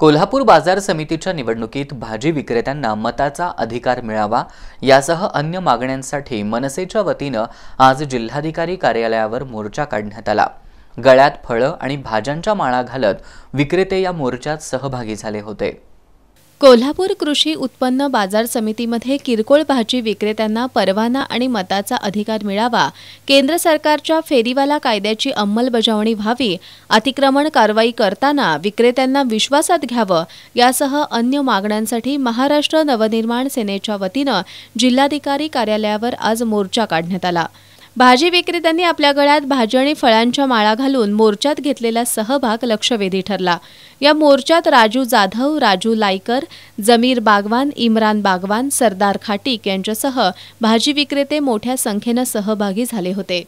कोल्हापूर बाजार समितीच्या निवडणुकीत भाजी विक्रेत्यांना मताचा अधिकार मिळावा यासह अन्य मागण्यांसाठी मनसेच्या वतीनं आज जिल्हाधिकारी कार्यालयावर मोर्चा काढण्यात आला गळ्यात फळं आणि भाज्यांच्या माळा घालत विक्रेते या मोर्चात सहभागी झाले होते कोल्हापूर कृषी उत्पन्न बाजार समितीमध्ये किरकोळ भाजी विक्रेत्यांना परवाना आणि मताचा अधिकार मिळावा केंद्र सरकारच्या फेरीवाला कायद्याची अंमलबजावणी व्हावी अतिक्रमण कारवाई करताना विक्रेत्यांना विश्वासात घ्यावं यासह अन्य मागण्यांसाठी महाराष्ट्र नवनिर्माण सेनेच्या वतीनं जिल्हाधिकारी कार्यालयावर आज मोर्चा काढण्यात आला भाजी विक्रेत्यांनी आपल्या गळ्यात भाजी आणि फळांच्या माळा घालून मोर्चात घेतलेला सहभाग लक्षवेधी ठरला या मोर्चात राजू जाधव राजू लायकर जमीर बागवान इम्रान बागवान सरदार खाटीक यांच्यासह भाजी विक्रेते मोठ्या संख्येनं सहभागी झाले होते